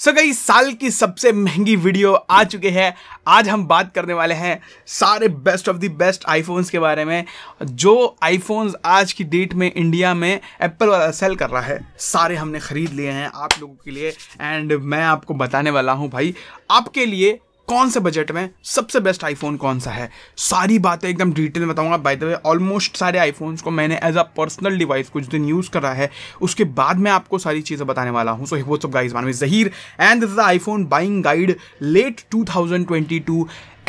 सो गई साल की सबसे महंगी वीडियो आ चुके हैं आज हम बात करने वाले हैं सारे best of the best iPhones के बारे में जो आईफोन्स आज की डेट में इंडिया में एप्पल वाला सेल कर रहा है सारे हमने ख़रीद लिए हैं आप लोगों के लिए एंड मैं आपको बताने वाला हूँ भाई आपके लिए कौन से बजट में सबसे बेस्ट आईफोन कौन सा है सारी बातें एकदम डिटेल में बताऊंगा बाय द वे ऑलमोस्ट सारे आईफोन्स को मैंने एज अ पर्सनल डिवाइस कुछ दिन यूज़ करा है उसके बाद मैं आपको सारी चीज़ें बताने वाला हूँ सो ही वो सब गाइज मान Zaheer and this is iPhone buying guide late two thousand twenty two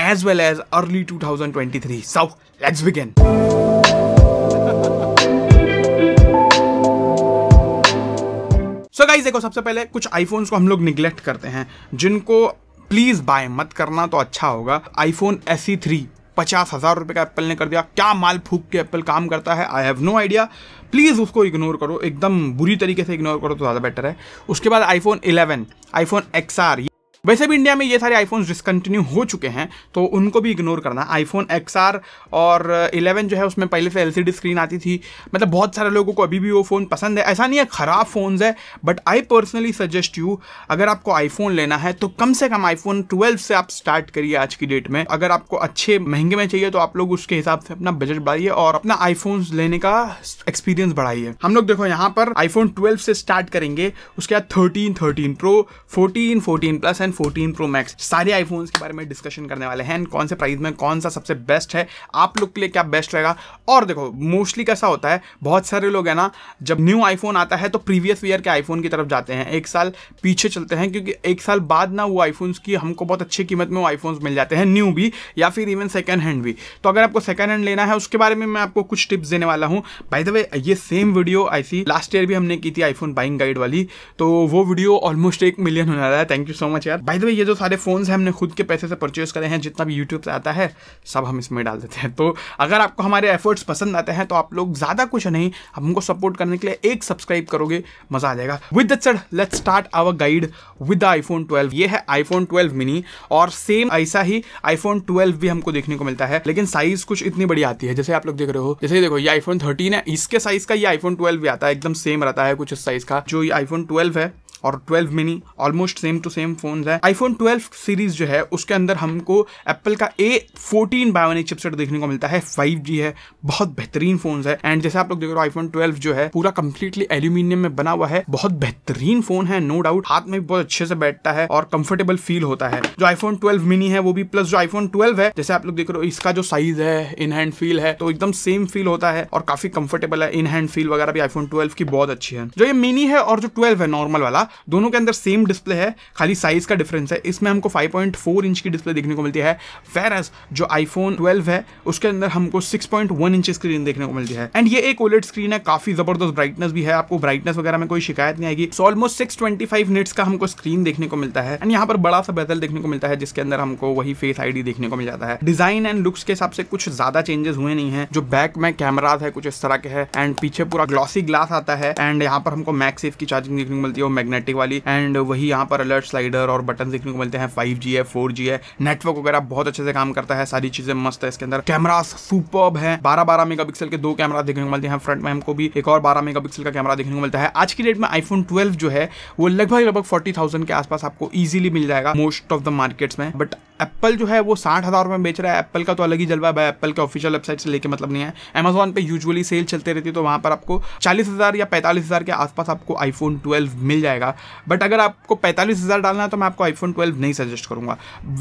as well as early two thousand twenty three so let's begin so guys देखो सबसे पहले कुछ आईफोन्स को हम लोग निग्लेक्ट करते हैं जिनको प्लीज बाय मत करना तो अच्छा होगा आईफोन एस सी थ्री पचास हजार रुपए का एप्पल ने कर दिया क्या माल फूक के एप्पल काम करता है I have no idea please उसको इग्नोर करो एकदम बुरी तरीके से इग्नोर करो तो ज़्यादा बेटर है उसके बाद iPhone eleven iPhone X R वैसे भी इंडिया में ये सारे आईफोन डिसकंटिन्यू हो चुके हैं तो उनको भी इग्नोर करना आईफोन एक्स और 11 जो है उसमें पहले से एलसीडी स्क्रीन आती थी मतलब बहुत सारे लोगों को अभी भी वो फ़ोन पसंद है ऐसा नहीं है ख़राब फ़ोन्स है but I personally suggest you अगर आपको आईफोन लेना है तो कम से कम आईफोन ट्वेल्व से आप स्टार्ट करिए आज की डेट में अगर आपको अच्छे महंगे में चाहिए तो आप लोग उसके हिसाब से अपना बजट बढ़ाइए और अपना आईफोन लेने का एक्सपीरियंस बढ़ाइए हम लोग देखो यहाँ पर आईफोन ट्वेल्व से स्टार्ट करेंगे उसके बाद thirteen thirteen pro fourteen fourteen plus and 14 pro max सारे आईफोन के बारे में डिस्कशन करने वाले हैं कौन से प्राइस में कौन सा सबसे बेस्ट है आप लोग के लिए क्या बेस्ट रहेगा और देखो मोस्टली कैसा होता है बहुत सारे लोग हैं ना जब न्यू आईफोन आता है तो प्रीवियस ईयर के आईफोन की तरफ जाते हैं एक साल पीछे चलते हैं क्योंकि एक साल बाद ना वो आईफोन्स की हमको बहुत अच्छी कीमत में वो आईफोन्स मिल जाते हैं न्यू भी या फिर इवन सेकेंड हैंड भी तो अगर आपको सेकेंड हैंड लेना है उसके बारे में मैं आपको कुछ टिप्स देने वाला हूँ बाई द वे ये सेम वीडियो आई थी लास्ट ईयर भी हमने की थी आईफोन बाइंग गाइड वाली तो वो वीडियो ऑलमोस्ट एक मिलियन होने वाला है थैंक यू सो मच यार बाय द वे ये जो सारे फोन है हमने खुद के पैसे से परचेज करे हैं जितना भी यूट्यूब से आता है सब हम इसमें डाल देते हैं तो अगर आपको हमारे एफर्ट्स पसंद आते हैं तो आप लोग ज़्यादा कुछ नहीं हमको सपोर्ट करने के लिए एक सब्सक्राइब करोगे मज़ा आ जाएगा with that sir let's start our guide with the iPhone twelve ये है आईफोन ट्वेल्व मिनी और सेम ऐसा ही आईफोन ट्वेल्व भी हमको देखने को मिलता है लेकिन साइज कुछ इतनी बड़ी आती है जैसे आप लोग देख रहे हो जैसे देखो ये आईफोन थर्टीन है इसके साइज का ये आईफोन ट्वेल्व भी आता है एकदम सेम रहता है कुछ इस साइज का जो ये आईफोन ट्वेल्व है और 12 mini almost same to same phone है आईफोन 12 सीरीज जो है उसके अंदर हमको एप्पल का ए फोर्टीन बायोनिक चिपसेट देखने को मिलता है 5G है बहुत बेहतरीन फोन है एंड जैसे आप लोग देख रहे हो आईफोन 12 जो है पूरा कंप्लीटली एल्यूमिनियम में बना हुआ है बहुत बेहतरीन फोन है नो डाउट हाथ में भी बहुत अच्छे से बैठता है और कंफर्टेबल फील होता है जो आईफोन ट्वेल्व मिनी है वो भी प्लस जो आईफोन ट्वेल्व है जैसे आप लोग देख रहे हो इसका जो साइज है इन हैंड फील है तो एकदम सेम फील होता है और काफी कंफर्टेबल है इन हैंड फील वगैरह भी आईफोन ट्वेल्व की बहुत अच्छी है जो ये मिनी है और जो ट्वेल्व है नॉर्मल वाला दोनों के अंदर सेम डिस्प्ले है खाली साइज़ का डिफरेंस है इसमें हमको 5.4 इंच की डिस्प्ले देखने को मिलती है फेर एज जो आईफोन 12 है उसके अंदर हमको 6.1 पॉइंट इंच स्क्रीन देखने को मिलती है एंड ये एक ओलेट स्क्रीन है काफ़ी ज़बरदस्त ब्राइटनेस भी है आपको ब्राइटनेस वगैरह में कोई शिकायत नहीं आएगी सो ऑलमोस्ट सिक्स ट्वेंटी का हमको स्क्रीन देखने को मिलता है एंड यहाँ पर बड़ा सा बेदल देखने को मिलता है जिसके अंदर हमको वही फेस आई देखने को मिल जाता है डिजाइन एंड लुक्स के हिसाब से कुछ ज़्यादा चेंजेस हुए नहीं है जो बैक में कैमराज है कुछ इस तरह के है एंड पीछे पूरा ग्लॉसी ग्लास आता है एंड यहाँ पर हमको मैक्सेफ की चार्जिंग देखने को मिलती है और मैग्नेट मैग्नेटिक वाली एंड वही यहाँ पर अलर्ट स्लाइडर और बटन देखने को मिलते हैं फाइव जी है फोर जी है नेटवर्क वगैरह बहुत अच्छे से काम करता है सारी चीजें मस्त है इसके अंदर कैमरा सुपर है बारह बारह मेगा के दो कैमरा देखने को मिलते हैं फ्रंट में हमको भी एक और बारह मेगा का कैमरा देखने को मिलता है आज की डेट में आईफोन ट्वेल्व जो है वो लगभग लगभग फोर्टी थाउजेंड के आसपास आपको ईजिली मिल जाएगा मोस्ट ऑफ द मार्केट्स में बट एप्पल जो है वो साठ हज़ार रुपए बेच रहा है एप्पल का तो अलग ही जलवा है एप्पल के ऑफिशियल वेबसाइट से लेके मतलब नहीं है अमेजोन पे यूजुअली सेल चलते रहती है तो वहाँ पर आपको चालीस हज़ार या पैंतालीस हज़ार के आसपास आपको आईफोन ट्वेल्व मिल जाएगा जाएगा बट अगर आपको पैंतालीस हज़ार डालना है तो मैं आपको आईफोन ट्वेल्व नहीं सजेस्ट करूँगा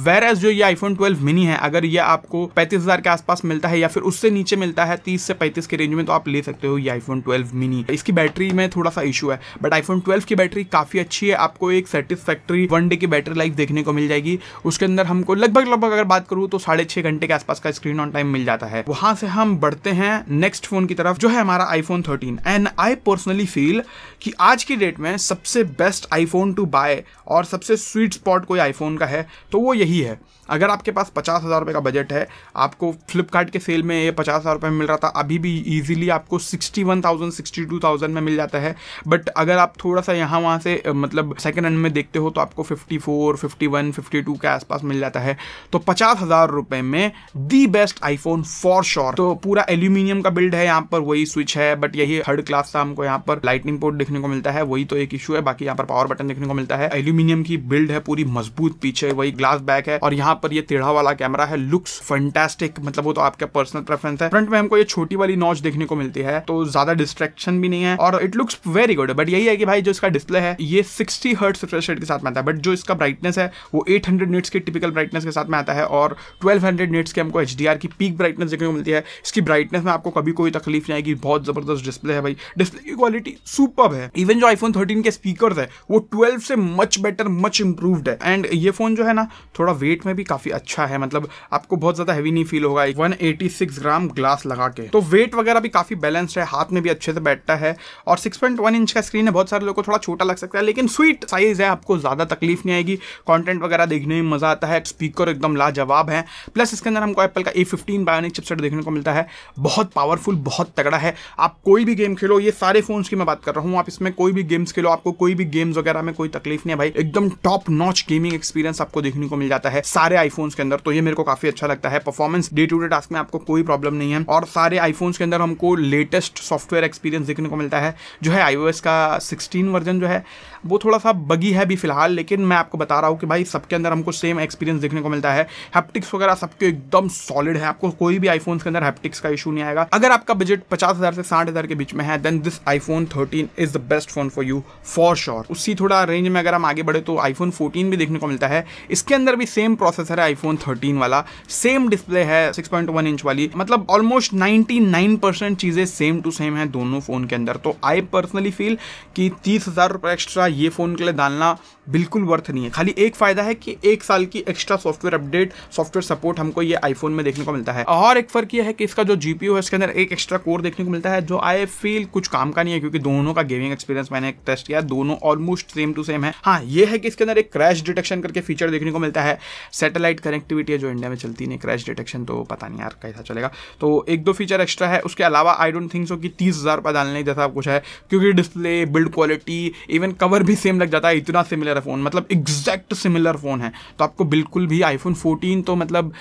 वेर एज जो ये आईफोन ट्वेल्व मिनी है अगर ये आपको पैंतीस हज़ार के आसपास मिलता है या फिर उससे नीचे मिलता है तीस से पैंतीस के रेंज में तो आप ले सकते हो ये आईफोन ट्वेल्व मिनी इसकी बैटरी में थोड़ा सा इशू है बट आईफोन ट्वेल्व की बैटरी काफ़ी अच्छी है आपको एक सेटिस्फैक्ट्री वन डे की बैटरी लाइफ देखने को मिल जाएगी उसके अंदर हमको लगभग लगभग अगर बात करूँ तो साढ़े छः घंटे के आसपास का स्क्रीन ऑन टाइम मिल जाता है वहाँ से हम बढ़ते हैं नेक्स्ट फोन की तरफ जो है हमारा iPhone thirteen and I personally feel कि आज की डेट में सबसे बेस्ट आईफोन टू बाय और सबसे स्वीट स्पॉट कोई आईफोन का है तो वो यही है अगर आपके पास पचास हज़ार रुपये का बजट है आपको फ्लिपकार्ट के सेल में ये पचास हज़ार रुपये में मिल रहा था अभी भी ईजिली आपको sixty one thousand sixty two thousand में मिल जाता है बट अगर आप थोड़ा सा यहाँ वहाँ से मतलब सेकेंड हैंड में देखते हो तो आपको fifty four fifty one fifty two के आसपास मिल जाता है तो पचास हज़ार रुपये में the best iPhone for sure तो पूरा एल्यूमिनियम का बिल्ड है यहाँ पर वही स्विच है बट यही थर्ड क्लास था हमको यहाँ पर लाइटनिंग पोर्ट देखने को मिलता है वही तो एक इशू है बाकी यहाँ पर पावर बटन देखने को मिलता है एल्यूमिनियम की बिल्ड है पूरी मजबूत पीछे वही ग्लास बैक है और यहाँ यहाँ पर ये टेढ़ा वाला कैमरा है लुक्स फंटेस्टिक मतलब वो तो आपका पर्सनल प्रेफरेंस है फ्रंट में हमको ये छोटी वाली नॉच देखने को मिलती है तो ज्यादा डिस्ट्रेक्शन भी नहीं है और it looks very good but यही है कि भाई जो इसका डिस्प्ले है ये सिक्सटी हर्ट्स रिफ्रेश रेट के साथ में आता है बट जो इसका ब्राइटनेस है वो एट हंड्रेड निट्स की टिपिकल ब्राइटनेस के साथ में आता है और ट्वेल्व हंड्रेड निट्स की हमको एच की पीक ब्राइटनेस देखने को मिलती है इसकी ब्राइटनेस में आपको कभी कोई तकलीफ नहीं आएगी बहुत जबरदस्त डिस्प्ले है भाई डिस्प्ले की क्वालिटी सुपर है इवन जो आईफोन थर्टीन के स्पीकर है वो ट्वेल्व से मच बेटर मच इंप्रूव्ड है एंड ये फोन जो है ना थोड़ा वेट में भी काफ़ी अच्छा है मतलब आपको बहुत ज़्यादा हैवी नहीं फील होगा 186 ग्राम ग्लास लगा के तो वेट वगैरह भी काफ़ी बैलेंस्ड है हाथ में भी अच्छे से बैठता है और 6.1 इंच का स्क्रीन है बहुत सारे लोग को थोड़ा छोटा लग सकता है लेकिन स्वीट साइज़ है आपको ज़्यादा तकलीफ नहीं आएगी कॉन्टेंट वगैरह देखने में मज़ा आता है स्पीकर एकदम लाजवाब है प्लस इसके अंदर हमको एप्पल का ए फिफ्टीन बायोनिक चिपसेट देखने को मिलता है बहुत पावरफुल बहुत तगड़ा है आप कोई भी गेम खेलो ये सारे फोन की मैं बात कर रहा हूँ आप इसमें कोई भी गेम्स खेलो आपको कोई भी गेम्स वगैरह में कोई तकलीफ नहीं है भाई एकदम टॉप नॉच गेमिंग एक्सपीरियंस आपको देखने को मिल जाता है सारे आईफोन्स के अंदर तो ये मेरे को काफी अच्छा लगता है performance day to day task में आपको कोई प्रॉब्लम नहीं है और सारे आईफोन्स के अंदर हमको लेटेस्ट सॉफ्टवेयर एक्सपीरियंस देखने को मिलता है जो है आईओएस का सिक्सटीन वर्जन जो है वो थोड़ा सा बगी है अभी फिलहाल लेकिन मैं आपको बता रहा हूँ कि भाई सबके अंदर हमको सेम एक्सपीरियंस देखने को मिलता है हैप्टिक्स वगैरह सबके एकदम सॉलिड है आपको कोई भी आईफोन के अंदर हैप्टिक्स का इशू नहीं आएगा अगर आपका बजट पचास हजार से साठ हजार के बीच में है then this iPhone thirteen is the best phone for you for sure उसी थोड़ा रेंज में अगर हम आगे बढ़े तो आईफोन फोर्टीन भी देखने को मिलता है इसके अंदर भी सेम प्रोसेस प्रोसेसर है आईफोन 13 वाला सेम डिस्प्ले है 6.1 इंच वाली मतलब ऑलमोस्ट 99 परसेंट चीज़ें सेम टू सेम है दोनों फ़ोन के अंदर तो आई पर्सनली फील कि तीस हज़ार रुपये एक्स्ट्रा ये फ़ोन के लिए डालना बिल्कुल वर्थ नहीं है खाली एक फ़ायदा है कि एक साल की extra software update software support हमको ये आईफोन में देखने को मिलता है और एक फ़र्क यह है कि इसका जो जीपीओ है इसके अंदर एक एक्स्ट्रा कोर देखने को मिलता है जो आई फील कुछ काम का नहीं है क्योंकि दोनों का गेमिंग एक्सपीरियंस मैंने टेस्ट किया दोनों ऑलमोस्ट सेम टू सेम है हाँ ये है कि इसके अंदर एक क्रैश डिटेक्शन करके फीचर देखने को मिलता है सेट सैटेलाइट कनेक्टिविटी है जो इंडिया में चलती नहीं क्रैश डिटेक्शन तो पता नहीं यार कैसा चलेगा तो एक दो फीचर एक्स्ट्रा है उसके अलावा आई डोंट थिंक सो कि तीस हज़ार रुपये डालने जैसा कुछ है क्योंकि display build quality even cover भी सेम लग जाता है इतना सिमिलर फ़ोन मतलब एग्जैक्ट सिमिलर फ़ोन है तो आपको बिल्कुल भी आईफोन फोर्टीन तो मतलब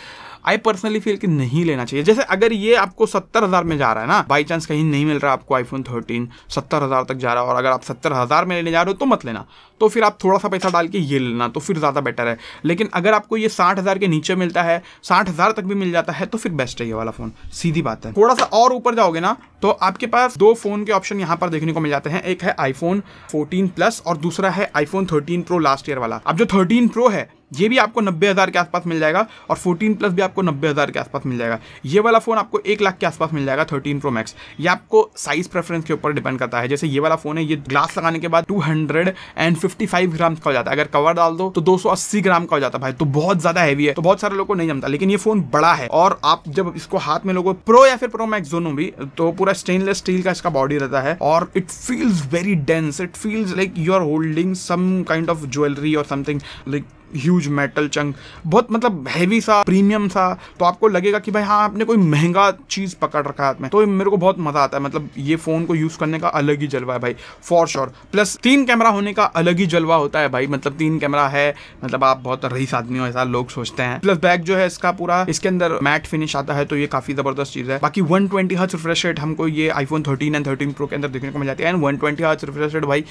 आई पर्सनली फील कि नहीं लेना चाहिए जैसे अगर ये आपको सत्तर हज़ार में जा रहा है ना बाई चांस कहीं नहीं मिल रहा आपको आईफोन थर्टीन सत्तर हज़ार तक जा रहा है और अगर आप सत्तर हज़ार में लेने जा रहे हो तो मत लेना तो फिर आप थोड़ा सा पैसा डाल के ये लेना तो फिर ज़्यादा बेटर है लेकिन अगर आपको ये साठ हज़ार के नीचे मिलता है साठ हज़ार तक भी मिल जाता है तो फिर बेस्ट है ये वाला फ़ोन सीधी बात है थोड़ा सा और ऊपर जाओगे ना तो आपके पास दो फ़ोन के ऑप्शन यहाँ पर देखने को मिल जाते हैं एक है आईफोन फोर्टीन प्लस और दूसरा है iPhone thirteen pro last year वाला अब जो थर्टीन प्रो है ये भी आपको नब्बे हज़ार के आसपास मिल जाएगा और 14 प्लस भी आपको नब्बे हज़ार के आसपास मिल जाएगा ये वाला फ़ोन आपको एक लाख के आसपास मिल जाएगा 13 प्रो मैक्स ये आपको साइज़ प्रेफरेंस के ऊपर डिपेंड करता है जैसे ये वाला फ़ोन है ये ग्लास लगाने के बाद two hundred and fifty five gram का हो जाता है अगर कवर डाल दो तो दो सौ अस्सी ग्राम का हो जाता है भाई तो बहुत ज़्यादा हैवी है तो बहुत सारे लोग को नहीं जमता लेकिन ये फ़ोन बड़ा है और आप जब इसको हाथ में लोगों प्रो या फिर प्रो मैक्स दोनों भी तो पूरा स्टेनलेस स्टील का इसका बॉडी रहता है और it feels very dense it feels like you are holding some kind of jewellery और something like huge metal chunk बहुत मतलब हैवी सा प्रीमियम सा तो आपको लगेगा कि भाई हाँ आपने कोई महंगा चीज़ पकड़ रखा है हाथ में तो मेरे को बहुत मज़ा आता है मतलब ये फ़ोन को यूज़ करने का अलग ही जलवा है भाई फॉर श्योर प्लस तीन कैमरा होने का अलग ही जलवा होता है भाई मतलब तीन कैमरा है मतलब आप बहुत रईस आदमी हो ऐसा लोग सोचते हैं प्लस बैग जो है इसका पूरा इसके अंदर मैट फिनिश आता है तो ये काफ़ी ज़बरदस्त चीज़ है बाकी one twenty hertz refresh rate हमको ये iPhone thirteen and thirteen pro के अंदर देखने को मिल जाती है and one twenty hertz refresh rate भाई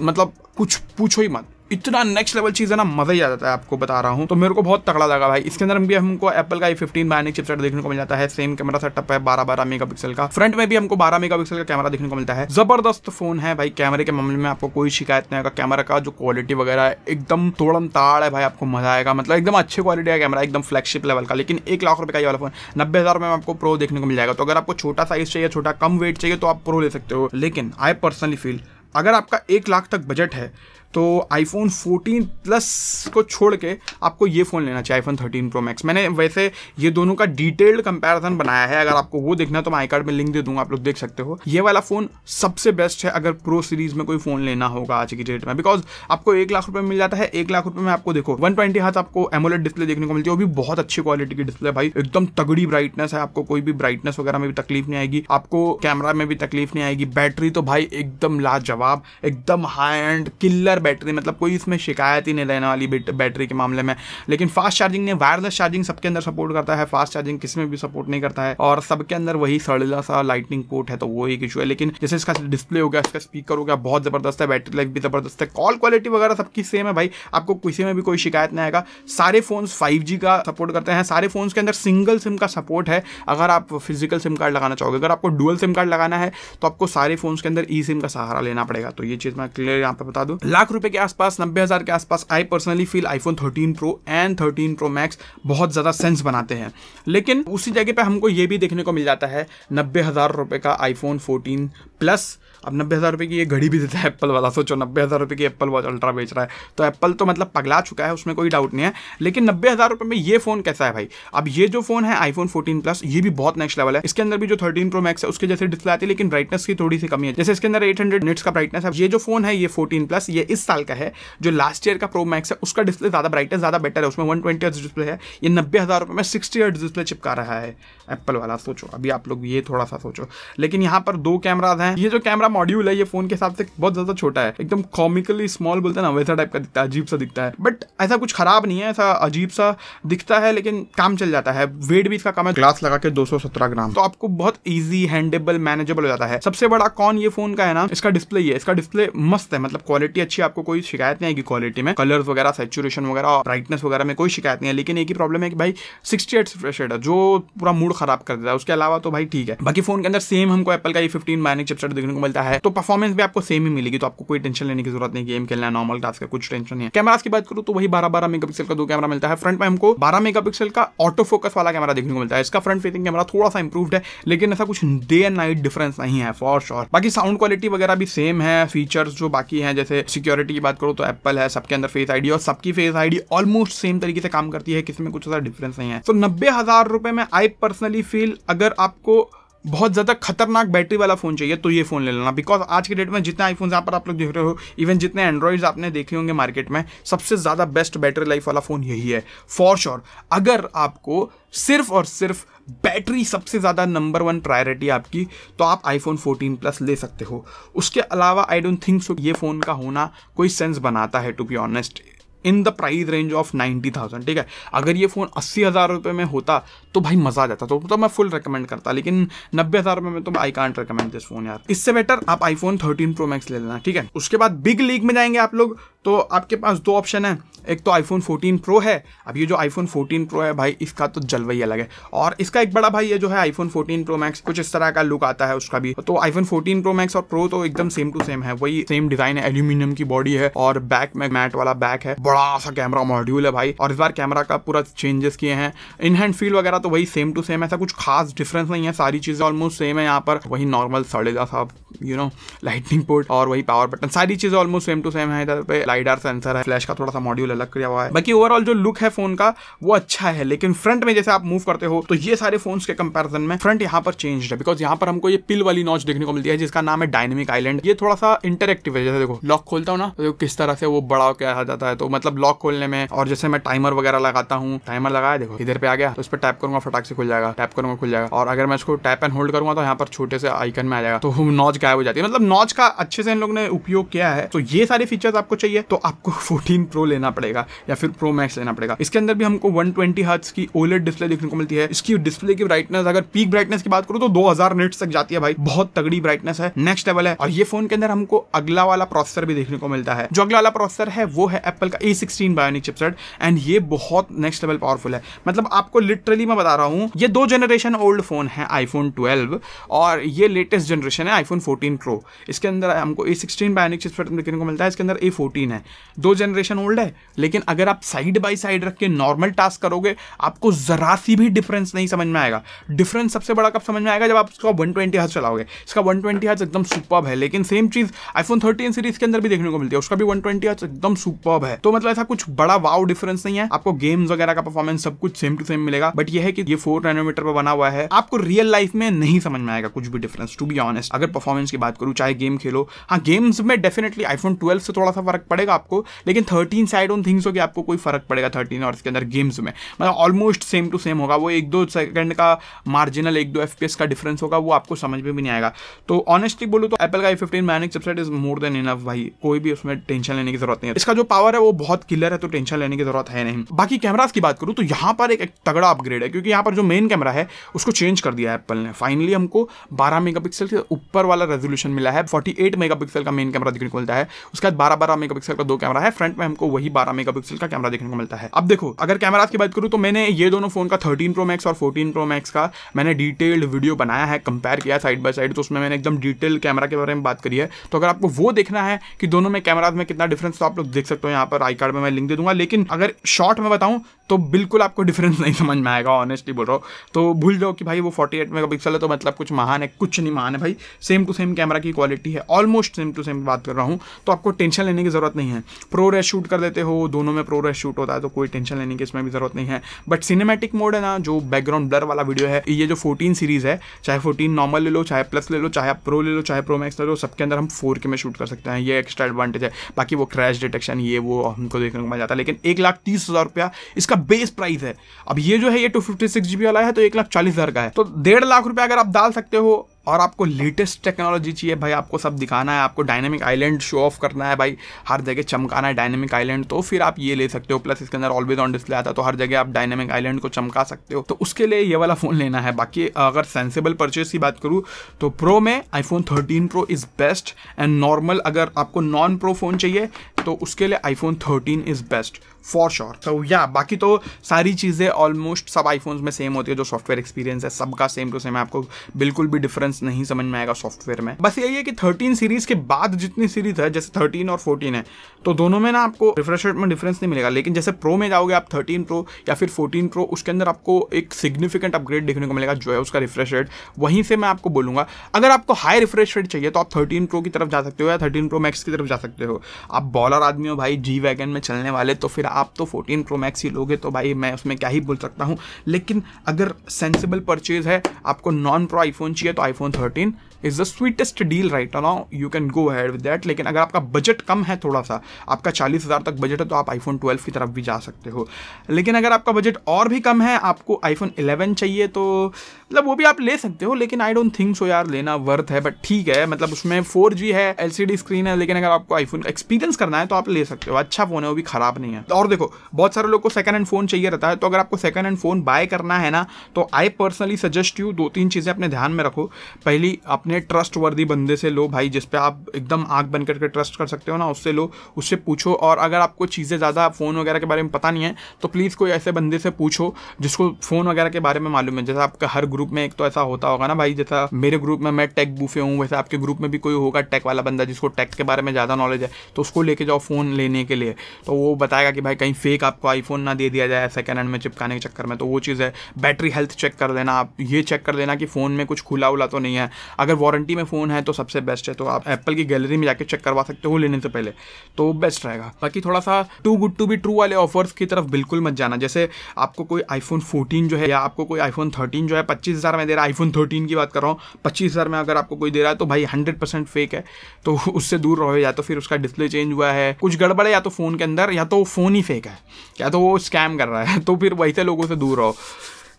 मतलब कुछ पूछो ही मत इतना नेक्स्ट लेवल चीज़ है ना मज़ा ही आ जाता है आपको बता रहा हूँ तो मेरे को बहुत तगड़ा लगा भाई इसके अंदर भी हमको एप्पल का आई फिफ्टीन बायनिक चिपसेट देखने को मिल जाता है सेम कैमरा सेटअप है बारह बारह मेगा का फ्रंट में भी हमको बारह मेगा का कैमरा देखने को मिलता है जबरदस्त फोन है भाई कैमरे के मामले में आपको कोई शिकायत नहीं आएगा कैमरा का जो क्वालिटी वगैरह एकदम तोड़म ताड़ है भाई आपको मजा आएगा मतलब एकदम अच्छी क्वालिटी का कैमरा एकदम फ्लैगशिप लेवल का लेकिन एक लाख रुपये का ये वाला फोन नब्बे हज़ार में आपको प्रो देखने को मिल जाएगा तो अगर आपको छोटा साइज चाहिए छोटा कम वेट चाहिए तो आप प्रो ले सकते हो लेकिन आई पर्सनली फील अगर आपका एक लाख तक बजट है तो आईफोन 14 प्लस को छोड़ के आपको ये फ़ोन लेना चाहिए आईफोन 13 प्रो मैक्स मैंने वैसे ये दोनों का डिटेल्ड कंपैरिजन बनाया है अगर आपको वो देखना है तो मैं आई कार्ड में लिंक दे दूंगा आप लोग देख सकते हो ये वाला फ़ोन सबसे बेस्ट है अगर प्रो सीरीज़ में कोई फ़ोन लेना होगा आज की डेट में बिकॉज आपको एक लाख रुपये मिल जाता है एक लाख रुपये में आपको देखो वन ट्वेंटी हाथ आपको एमोलेट डिस्प्ले देखने को मिलती है वो भी बहुत अच्छी क्वालिटी की डिस्प्ले भाई एकदम तगड़ी ब्राइटनेस है आपको कोई भी ब्राइटनेस वगैरह में भी तकलीफ नहीं आएगी आपको कैमरा में भी तकलीफ नहीं आएगी बैटरी तो भाई एकदम लाजवाब एकदम हाई एंड किलर बैटरी मतलब कोई इसमें शिकायत ही नहीं रहने वाली बैटरी के मामले में लेकिन फास्ट चार्जिंग ने वायरलेस चार्जिंग सबके अंदर सपोर्ट करता है फास्ट चार्जिंग में भी सपोर्ट नहीं करता है और सबके अंदर वही सड़ला सा लाइटनिंग पोर्ट है तो वो एक इशू है लेकिन जैसे इसका डिस्प्ले हो गया इसका स्पीकर हो गया बहुत ज़बरदस्त है बैटरी लाइफ भी ज़बरदस्त है कॉल क्वालिटी वगैरह सबकी सेम है भाई आपको किसी में भी कोई शिकायत नहीं आएगा सारे फ़ोन फाइव का सपोर्ट करते हैं सारे फ़ोन के अंदर सिंगल सिम का सपोर्ट है अगर आप फिजिकल सिम कार्ड लगाना चाहोगे अगर आपको डुअल सिम कार्ड लगाना है तो आपको सारे फ़ोन के अंदर ई e सिम का सहारा लेना पड़ेगा तो ये चीज़ मैं क्लियर यहाँ पे बता दू लाख रुपए के आसपास नब्बे हज़ार के आसपास I personally feel iPhone thirteen pro and thirteen pro max बहुत ज़्यादा सेंस बनाते हैं लेकिन उसी जगह पर हमको ये भी देखने को मिल जाता है नब्बे हज़ार रुपये का आईफोन फोर्टीन प्लस अब नब्बे हज़ार रुपये की ये घड़ी भी देता है एप्पल वाला सोचो नब्बे हज़ार रुपये की एप्पल वॉच अल्ट्रा बेच रहा है तो एप्पल तो मतलब पगला चुका है उसमें कोई डाउट नहीं है लेकिन नब्बे हज़ार रुपये में ये फ़ोन कैसा है भाई अब ये जो फोन है आईफोन फोर्टीन प्लस ये भी बहुत नेक्स्ट लेवल है इसके अंदर भी जो थर्टीन प्रो मैक्स है उसके जैसे डिस्प्ले आती है लेकिन ब्राइटनेस की थोड़ी सी कमी है जैसे इसके अंदर एट हंड्रेड निट्स का ब्राइटनेस है ये जो फोन है ये फोर्टीन प्लस ये इस साल का है जो लास्ट ईयर का प्रो मैक्स है उसका डिस्प्ले ज़्यादा ब्राइटनेस ज़्यादा बेटर है उसमें वन ट्वेंटी डिस्प्ले है ये नब्बे हज़ार रुपये में सिक्सटी एट डिस्प्ले चिपका रहा है एप्पल वाला सोचो अभी आप लोग ये थोड़ा सा सोचो लेकिन यहाँ पर दो कैमराज हैं ये जो कैमरा मॉड्यूल है ये फोन के हिसाब से बहुत ज्यादा छोटा है एकदम कॉमिकली स्मॉल बोलते हैं ना वैसा टाइप का दिखता है अजीब सा दिखता है बट ऐसा कुछ खराब नहीं है ऐसा अजीब सा दिखता है लेकिन काम चल जाता है वेट भी इसका कम है ग्लास लगा के दो ग्राम तो आपको बहुत ईजी हैंडेबल मैनेजेबल हो जाता है सबसे बड़ा कौन ये फोन का है ना इसका डिस्प्ले है इसका डिस्प्ले मस्त है मतलब क्वालिटी अच्छी आपको कोई शिकायत नहीं आएगी क्वालिटी में कलर वगैरह सेचुरेशन वगैरह और ब्राइटनेस वगैरह में कोई शिकायत नहीं है लेकिन एक ही प्रॉब्लम है कि भाई सिक्सटी एट है जो पूरा मूड खराब कर देता है उसके अलावा तो भाई ठीक है बाकी फोन के अंदर सेम हमको एप्पल का ये फिफ्टीन मैनिक चिपसेट देखने को मिलता है का है तो परफॉर्मेंस भी आपको सेम ही मिलेगी तो आपको कोई टेंशन लेने की जरूरत नहीं गेम खेलना है नॉर्मल टास्क का कुछ टेंशन नहीं है कैमराज की बात करूँ तो वही बारह बारह मेगापिक्सल का दो कैमरा मिलता है फ्रंट में हमको बारह मेगापिक्सल का ऑटो फोकस वाला कैमरा देखने को मिलता है इसका फ्रंट फेसिंग कैमरा थोड़ा सा इंप्रूव है लेकिन ऐसा कुछ डे एंड नाइट डिफरेंस नहीं है फॉर श्योर बाकी साउंड क्वालिटी वगैरह भी सेम है फीचर्स जो बाकी है जैसे सिक्योरिटी की बात करो तो एप्पल है सबके अंदर फेस आईडी और सबकी फेस आईडी ऑलमोस्ट सेम तरीके से काम करती है किसी में कुछ ज्यादा डिफरेंस नहीं है तो नब्बे हजार रुपए में आई पर्सनली फील अगर आपको बहुत ज़्यादा खतरनाक बैटरी वाला फ़ोन चाहिए तो ये फ़ोन ले लेना बिकॉज आज के डेट में जितने आईफोन यहाँ पर आप लोग देख रहे हो इवन जितने एंड्रॉइड्स आपने देखे होंगे मार्केट में सबसे ज़्यादा बेस्ट बैटरी लाइफ वाला फ़ोन यही है फॉर श्योर अगर आपको सिर्फ और सिर्फ बैटरी सबसे ज़्यादा नंबर वन प्रायोरिटी आपकी तो आप आईफोन 14 प्लस ले सकते हो उसके अलावा आई डोंट थिंक सो ये फ़ोन का होना कोई सेंस बनाता है to be honest in the price range of ninety thousand ठीक है अगर ये फ़ोन अस्सी हज़ार रुपये में होता तो भाई मज़ा आ जाता तो, तो मैं फुल रिकमेंड करता लेकिन नब्बे हज़ार रुपये में तो I can't recommend this phone यार इससे बेटर आप आईफोन थर्टीन प्रो मैक्स ले लेना ठीक है उसके बाद बिग लीग में जाएंगे आप लोग तो आपके पास दो ऑप्शन है एक तो आईफोन 14 प्रो है अब ये जो आईफोन 14 प्रो है भाई इसका तो जलवा ही अलग है और इसका एक बड़ा भाई ये जो है आईफोन 14 प्रो मैक्स कुछ इस तरह का लुक आता है उसका भी तो आईफोन 14 प्रो मैक्स और प्रो तो एकदम सेम टू सेम है वही सेम डिजाइन है एल्यूमिनियम की बॉडी है और बैक में मैट वाला बैक है बड़ा सा कैमरा मॉड्यूल है भाई और इस बार कैमरा का पूरा चेंजेस किए हैं इन हैंड फील वगैरह तो वही सेम टू सेम ऐसा कुछ खास डिफरेंस नहीं है सारी चीज़ें ऑलमोस्ट सेम है यहाँ पर वही नॉर्मल सड़ेगा सा यू नो लाइटनिंग पोर्ट और वही पावर बटन सारी चीज ऑलमोस्ट सेम टू सेम है इधर पे लाइडर सेंसर है फ्लैश का थोड़ा सा मॉड्यूल अलग किया हुआ है बाकी ओवरऑल जो लुक है फोन का वो अच्छा है लेकिन फ्रंट में जैसे आप मूव करते हो तो ये सारे फोन के कंपेरिजन में फ्रंट यहाँ पर चेंज है बिकॉज यहाँ पर हमको ये पिल वाली नॉच देखने को मिलती है जिसका नाम है डायनेमिक आइलैंड ये थोड़ा सा इंटरेक्टिव है जैसे देखो लॉक खोलता हूँ ना तो किस तरह से वो बड़ा क्या आ जाता है तो मतलब लॉक खोलने में और जैसे मैं टाइमर वगैरह लगाता हूँ टाइमर लगाया देखो इधर पे आ गया तो उस पर टैप करूंगा फटाक से खुल जाएगा टैप करूंगा खुल जाएगा और अगर मैं इसको टैप एंड होल्ड करूंगा तो यहाँ पर छोटे से आइकन में आ जाएगा तो नॉच गायब हो जाती है मतलब नॉच का अच्छे से इन लोगों ने उपयोग किया है तो ये सारे फीचर्स आपको चाहिए तो आपको फोर्टीन प्रो लेना पड़ेगा या फिर प्रो मैक्स लेना पड़ेगा इसके अंदर भी हमको वन ट्वेंटी की ओलेट डिस्प्ले देखने को मिलती है इसकी डिस्प्ले की ब्राइटनेस अगर पीक ब्राइटनेस की बात करूँ तो दो हजार तक जाती है भाई बहुत तगड़ी ब्राइटनेस है नेक्स्ट लेवल है और ये फोन के अंदर हमको अगला वाला प्रोसेसर भी देखने को मिलता है जो अगला वाला प्रोसेसर है वो है एप्पल का A sixteen bionic chipset and ये बहुत नेक्स्ट लेवल पावरफुल है मतलब आपको लिटरली मैं बता रहा हूँ ये दो जनरेशन ओल्ड फोन है आईफोन ट्वेल्व और ये लेटेस्ट जनरेशन है आईफोन 14 फोर्टीन प्रो इसके अंदर हमको ए सिक्सटीन बायोनिक चिप्स देखने को मिलता है इसके अंदर ए फोर्टीन है दो जनरेशन ओल्ड है लेकिन अगर आप साइड बाई साइड रख के नॉर्मल टास्क करोगे आपको जरा सी भी डिफरेंस नहीं समझ में आएगा डिफरेंस सबसे बड़ा कब समझ में आएगा जब आप इसका वन ट्वेंटी हर्ज चलाओगे इसका वन ट्वेंटी हर्ज एकदम सुपर है लेकिन सेम चीज़ आईफोन थर्टीन सीरीज के अंदर भी देखने को मिलती है उसका भी वन ट्वेंटी हर्ज एकदम सुपर है तो मतलब ऐसा कुछ बड़ा वाव डिफरेंस नहीं है आपको गेम्स वगैरह का परफॉर्मेंस सब कुछ सेम टू सेम मिलेगा बट यह है कि ये फोर नैनोमीटर पर बना हुआ है आपको रियल लाइफ में नहीं समझ में आएगा कुछ भी डिफरेंस टू बी ऑनेस्ट अगर परफॉर्मेंस परफॉर्मेंस की बात करूँ चाहे गेम खेलो हाँ गेम्स में डेफिनेटली आईफोन ट्वेल्व से थोड़ा सा फर्क पड़ेगा आपको लेकिन थर्टीन साइड ऑन थिंग्स कि आपको कोई फर्क पड़ेगा थर्टीन और इसके अंदर गेम्स में मतलब ऑलमोस्ट सेम टू सेम होगा वो एक दो सेकंड का मार्जिनल एक दो एफ का डिफरेंस होगा वो आपको समझ में भी नहीं आएगा तो ऑनेस्टली बोलो तो एप्पल का A fifteen bionic chipset is more than enough भाई कोई भी उसमें टेंशन लेने की जरूरत नहीं है इसका जो पावर है वो बहुत क्लियर है तो टेंशन लेने की जरूरत है नहीं बाकी कैमराज की बात करूँ तो यहाँ पर एक तगड़ा अपग्रेड है क्योंकि यहाँ पर जो मेन कैमरा है उसको चेंज कर दिया एप्पल ने फाइनली हमको बारह मेगा से ऊपर वाला रेजोल्यूशन मिला है 48 मेगापिक्सल का मेन कैमरा देखने को मिलता है उसके बाद बारह बारह मेगापिक्सल का दो कैमरा है फ्रंट में हमको वही बारह मेगापिक्सल का कैमरा देखने को मिलता है अब देखो अगर कैमराज की बात करूँ तो मैंने ये दोनों फोन का थर्टीन प्रो मैक्स और फोर्टीन प्रो मैक्स का मैंने डिटेल्ड वीडियो बनाया है कंपेयर किया साइड बाई साइड तो उसमें मैंने एकदम डिटेल कैमरा के बारे में बात करी है तो अगर आपको वो देखना है कि दोनों में कैमराज में कितना डिफरेंस तो आप लोग देख सकते हो यहाँ पर आई कार्ड में मैं लिंक दे दूंगा लेकिन अगर शॉर्ट में बताऊँ तो बिल्कुल आपको डिफरेंस नहीं समझ में आएगा ऑनेस्टली बोल रहा हूँ तो भूल जाओ कि भाई वो 48 मेगापिक्सल है तो मतलब कुछ महान है कुछ नहीं महान है भाई सेम टू सेम कैमरा की क्वालिटी है ऑलमोस्ट सेम टू सेम बात कर रहा हूँ तो आपको टेंशन लेने की ज़रूरत नहीं है प्रो रेस शूट कर देते हो दोनों में प्रो रेस शूट होता है तो कोई टेंशन लेने की इसमें भी ज़रूरत नहीं है बट सिनेमेटिक मोड है ना जो बैकग्राउंड ब्लर वाला वीडियो है ये जो फोर्टीन सीरीज़ है चाहे फोर्टीन नॉर्मल ले लो चाहे प्लस ले लो चाहे आप प्रो ले लो चाहे प्रो मैक्स ले लो सबके अंदर हम फोर के में शूट कर सकते हैं ये एक्स्ट्रा एडवांटेज है बाकी वो क्रैश डिटेक्शन ये वो हमको देखने को मिल जाता है लेकिन एक लाख तीस हज़ार रुपया इसका बेस प्राइस है अब ये जो है ये टू फिफ्टी सिक्स जीबी वाला है तो एक लाख चालीस हज़ार का है तो डेढ़ लाख रुपया अगर आप डाल सकते हो और आपको लेटेस्ट टेक्नोलॉजी चाहिए भाई आपको सब दिखाना है आपको डायनेमिक आइलैंड शो ऑफ करना है भाई हर जगह चमकाना है डायनेमिक आइलैंड तो फिर आप ये ले सकते हो प्लस इसके अंदर ऑलवेज ऑन डिस्प्ले आता है तो हर जगह आप डायनेमिक आइलैंड को चमका सकते हो तो उसके लिए ये वाला फ़ोन लेना है बाकी अगर सेंसेबल परचेज की बात करूँ तो प्रो में iPhone thirteen pro is best and normal अगर आपको नॉन प्रो फ़ोन चाहिए तो उसके लिए phone thirteen is best for sure तो या बाकी तो सारी चीज़ें ऑलमोस्ट सब आईफोन्स में सेम होती है जो सॉफ्टवेयर एक्सपीरियंस है सबका सेम टू सेम आपको बिल्कुल भी डिफरेंस नहीं समझ में आएगा सॉफ्टवेयर में बस यही है कि थर्टीन सीरीज के बाद जितनी सीरीज है जैसे थर्टीन और फोर्टीन है तो दोनों में ना आपको रिफ्रेश रेट में डिफरेंस नहीं मिलेगा लेकिन जैसे प्रो में जाओगे आप थर्टीन प्रो या फिर फोर्टीन प्रो उसके अंदर आपको एक सिग्निफिकेंट अपग्रेड देखने को मिलेगा जो है उसका रिफ्रेश रेट वहीं से मैं आपको बोलूंगा अगर आपको हाई रिफ्रेश रेट चाहिए तो आप थर्टीन प्रो की तरफ जा सकते हो या थर्टीन प्रो मैक्स की तरफ जा सकते हो आप बॉलर आदमी हो भाई जी वैगन में चलने वाले तो फिर आप तो 14 प्रो मैक्स ही लोगे तो भाई मैं उसमें क्या ही बोल सकता हूँ लेकिन अगर सेंसिबल परचेज है आपको नॉन प्रो आईफोन चाहिए तो iPhone thirteen is the sweetest deal right now you can go ahead with that लेकिन अगर आपका बजट कम है थोड़ा सा आपका चालीस हज़ार तक बजट है तो आप आईफोन ट्वेल्व की तरफ भी जा सकते हो लेकिन अगर आपका बजट और भी कम है आपको आईफोन इलेवन चाहिए तो मतलब वो भी आप ले सकते हो लेकिन आई डोंट थिंक सो यार लेना वर्थ है बट ठीक है मतलब उसमें फोर जी है एल सी डी स्क्रीन है लेकिन अगर आपको आईफोन एक्सपीरियंस करना है तो आप ले सकते हो अच्छा फ़ोन है वो भी ख़राब नहीं है और देखो बहुत सारे लोग को सेकंड हैंड फ़ोन चाहिए रहता है तो अगर आपको सेकंड हैंड फ़ोन बाय करना है ना तो आई पर्सनली सजेस्ट यू दो तीन चीज़ें अपने ध्यान में रखो पहली अपने अपने ट्रस्ट वर्दी बंदे से लो भाई जिस पे आप एकदम आँख बन करके ट्रस्ट कर सकते हो ना उससे लो उससे पूछो और अगर आपको चीज़ें ज़्यादा फ़ोन वगैरह के बारे में पता नहीं है तो प्लीज़ कोई ऐसे बंदे से पूछो जिसको फ़ोन वगैरह के बारे में मालूम है जैसे आपका हर ग्रुप में एक तो ऐसा होता होगा ना भाई जैसा मेरे ग्रुप में मैं टेक बूफे हूँ वैसे आपके ग्रुप में भी कोई होगा टेक वाला बंदा जिसको टेक के बारे में ज़्यादा नॉलेज है तो उसको लेके जाओ फ़ोन लेने के लिए तो वो बताएगा कि भाई कहीं फेक आपको आईफोन ना दे दिया जाए सेकेंड हैंड में चिपकाने के चक्कर में तो वो चीज़ है बैटरी हेल्थ चेक कर देना आप ये चेक कर देना कि फ़ोन में कुछ खुला उला तो नहीं है अगर वारंटी में फ़ोन है तो सबसे बेस्ट है तो आप एप्पल की गैलरी में जाकर चेक करवा सकते हो लेने से पहले तो बेस्ट रहेगा बाकी थोड़ा सा too good to be true वाले ऑफर्स की तरफ बिल्कुल मत जाना जैसे आपको कोई आईफोन फोर्टीन जो है या आपको कोई आईफोन थर्टीन जो है पच्चीस हज़ार में दे रहा है आईफोन थर्टीन की बात कर रहा हूँ पच्चीस हज़ार में अगर आपको कोई दे रहा है तो भाई हंड्रेड परसेंट फेक है तो उससे दूर रहो या तो फिर उसका डिस्प्ले चेंज हुआ है कुछ गड़बड़ है या तो फ़ोन के अंदर या तो फ़ोन ही फेक है या तो वो स्कैम कर रहा है तो फिर वैसे लोगों से दूर रहो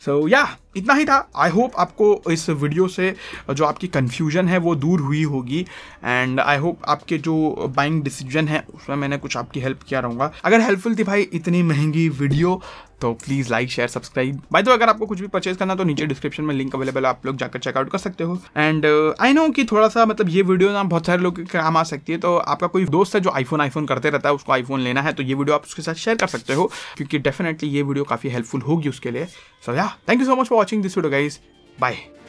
सो so, या yeah. इतना ही था आई होप आपको इस वीडियो से जो आपकी कन्फ्यूजन है वो दूर हुई होगी एंड आई होप आपके जो बाइंग डिसीजन है उसमें मैंने कुछ आपकी हेल्प किया रहूँगा अगर हेल्पफुल थी भाई इतनी महंगी वीडियो तो प्लीज़ लाइक शेयर सब्सक्राइब भाई तो अगर आपको कुछ भी परचेज करना तो नीचे डिस्क्रिप्शन में लिंक अवेलेबल आप लोग जाकर चेकआउट कर सकते हो एंड आई नो कि थोड़ा सा मतलब ये वीडियो ना बहुत सारे लोग के काम आ सकती है तो आपका कोई दोस्त है जो आईफोन आईफोन करते रहता है उसको आईफोन लेना है तो ये वीडियो आप उसके साथ शेयर कर सकते हो क्योंकि डेफिनेटली ये वीडियो काफ़ी हेल्पफुल होगी उसके लिए so yeah thank you so much for watching this video guys bye